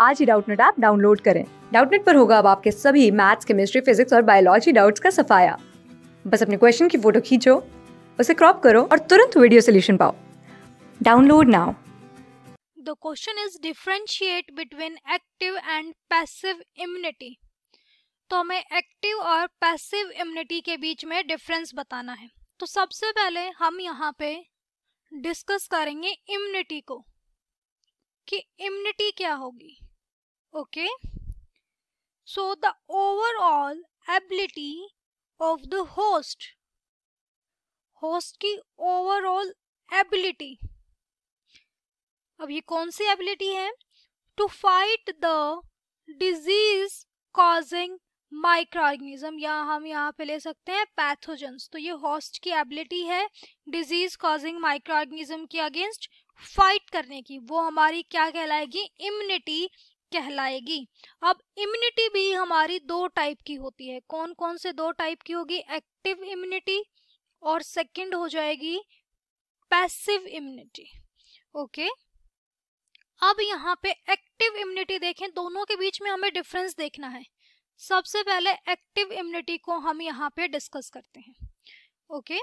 आज ही Doubtnut app download करें डाउटनेट पर होगा अब आपके सभी मैथ्स केमिस्ट्री फिजिक्स और बायोलॉजी डाउट्स का सफाया बस अपने क्वेश्चन की फोटो खींचो उसे क्रॉप करो और तुरंत वीडियो सोल्यूशन पाओ download now the question is differentiate between active and passive immunity तो हमें एक्टिव और पैसिव इम्यूनिटी के बीच में डिफरेंस बताना है तो सबसे पहले हम यहाँ पे डिस्कस करेंगे इम्यूनिटी को कि इम्यूनिटी क्या होगी okay so the overall ability of the host host की ओवरऑल एबिलिटी अब ये कौन सी एबिलिटी है to fight the disease causing microorganism या हम यहाँ पे ले सकते हैं पैथोजेंस तो ये होस्ट की एबिलिटी है डिजीज कॉजिंग माइक्रो ऑर्गेनिज्म के अगेंस्ट फाइट करने की वो हमारी क्या कहलाएगी इम्यूनिटी कहलाएगी अब इम्यूनिटी भी हमारी दो टाइप की होती है कौन कौन से दो टाइप की होगी एक्टिव इम्यूनिटी और सेकंड हो जाएगी पैसिव इम्यूनिटी ओके अब यहाँ पे एक्टिव इम्यूनिटी देखें दोनों के बीच में हमें डिफरेंस देखना है सबसे पहले एक्टिव इम्यूनिटी को हम यहाँ पे डिस्कस करते हैं ओके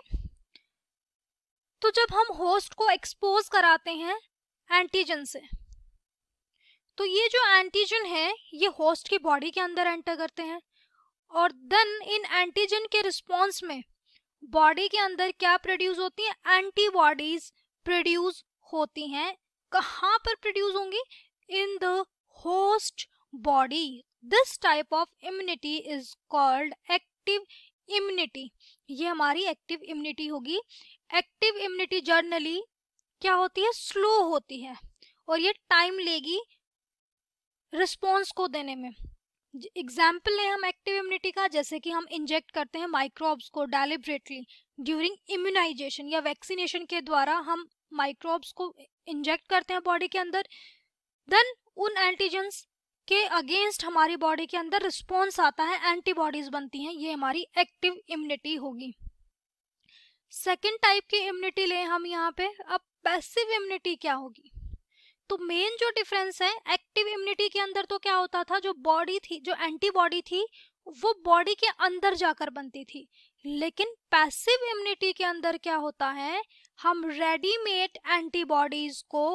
तो जब हम होस्ट को एक्सपोज कराते हैं एंटीजन से तो ये जो एंटीजन है ये होस्ट की बॉडी के अंदर एंटर करते हैं और देन इन एंटीजन के रिस्पॉन्स में बॉडी के अंदर क्या प्रोड्यूस होती है एंटीबॉडीज प्रोड्यूस होती हैं कहाँ पर प्रोड्यूस होंगी in the host body this type of immunity is called active immunity ये हमारी एक्टिव इम्यूनिटी होगी एक्टिव इम्यूनिटी जर्नली क्या होती है स्लो होती है और ये टाइम लेगी रिस्पॉन्स को देने में एग्जाम्पल है हम एक्टिव इम्यूनिटी का जैसे कि हम इंजेक्ट करते हैं माइक्रोब्स को डेलिब्रेटली ड्यूरिंग इम्यूनाइजेशन या वैक्सीनेशन के द्वारा हम माइक्रोब्स को इंजेक्ट करते हैं बॉडी के अंदर देन उन एंटीजेंस के अगेंस्ट हमारी बॉडी के अंदर रिस्पॉन्स आता है एंटीबॉडीज बनती हैं ये हमारी एक्टिव इम्यूनिटी होगी सेकेंड टाइप की इम्यूनिटी लें हम यहाँ पे अब पैसिव इम्यूनिटी क्या होगी तो मेन जो डिफरेंस है एक्टिव इम्यूनिटी के अंदर तो क्या होता था जो बॉडी थी जो एंटीबॉडी थी वो बॉडी के अंदर जाकर बनती थी लेकिन पैसिव इम्यूनिटी के अंदर क्या होता है हम रेडीमेड एंटीबॉडीज को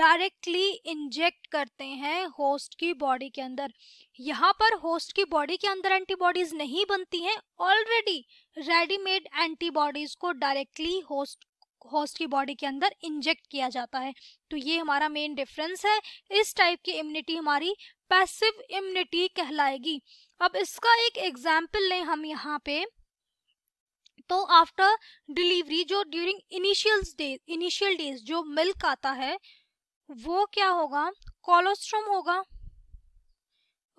डायरेक्टली इंजेक्ट करते हैं होस्ट की बॉडी के अंदर यहाँ पर होस्ट की बॉडी के अंदर एंटीबॉडीज नहीं बनती हैं ऑलरेडी रेडीमेड एंटीबॉडीज को डायरेक्टली होस्ट होस्ट की बॉडी के अंदर इंजेक्ट किया जाता है तो ये हमारा मेन डिफरेंस है इस टाइप की इम्यूनिटी हमारी पैसिव इम्यूनिटी कहलाएगी अब इसका एक एग्जाम्पल लें हम यहाँ पे तो आफ्टर डिलीवरी जो during initial days initial days जो मिल्क आता है वो क्या होगा कोलोस्ट्रम होगा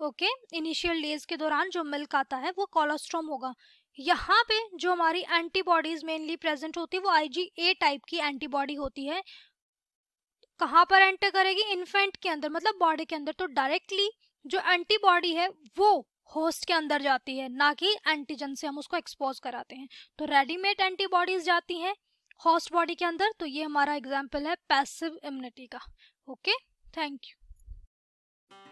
ओके इनिशियल डेज के दौरान जो मिल्क आता है वो कोलेस्ट्रोम होगा यहाँ पे जो हमारी एंटीबॉडीज मेनली प्रेजेंट होती है वो आईजीए टाइप की एंटीबॉडी होती है कहाँ पर एंटर करेगी इन्फेंट के अंदर मतलब बॉडी के अंदर तो डायरेक्टली जो एंटीबॉडी है वो होस्ट के अंदर जाती है ना कि एंटीजन से हम उसको एक्सपोज कराते हैं तो रेडीमेड एंटीबॉडीज जाती हैं होस्ट बॉडी के अंदर तो ये हमारा एग्जाम्पल है पैसिव इम्यूनिटी का ओके थैंक यू